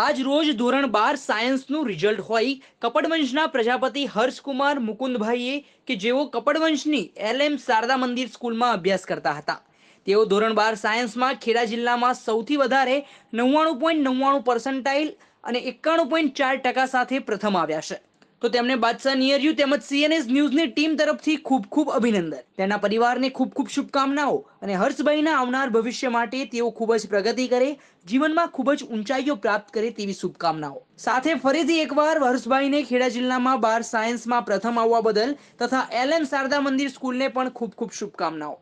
આજ રોજ ધોરણ બાર સાયન્સનું રિઝલ્ટ હોય કપડવંશના પ્રજાપતિ હર્ષકુમાર મુકુંદભાઈએ કે જેઓ કપડવંશની એમ શારદા મંદિર સ્કૂલમાં અભ્યાસ કરતા હતા તેઓ ધોરણ બાર સાયન્સમાં ખેડા જિલ્લામાં સૌથી વધારે નવ્વાણું પોઈન્ટ નવ્વાણું પર્સન્ટાઇલ અને એકાણું પોઈન્ટ ચાર ટકા સાથે પ્રથમ આવ્યા છે તો તેમને બાદશાહ નિયર યુ તેમજ સીએનએસ ન્યૂઝની ટીમ તરફથી ખૂબ ખૂબ અભિનંદન તેના પરિવારને ખૂબ ખૂબ શુભકામનાઓ અને હર્ષભાઈના આવનાર ભવિષ્ય માટે તેઓ ખૂબ જ પ્રગતિ કરે જીવનમાં ખૂબ જ ઊંચાઈઓ પ્રાપ્ત કરે તેવી શુભકામનાઓ સાથે ફરીથી એકવાર હર્ષભાઈને ખેડા જિલ્લામાં બાર સાયન્સમાં પ્રથમ આવવા બદલ તથા એલ એન શારદા મંદિર સ્કૂલને પણ ખૂબ ખૂબ શુભકામનાઓ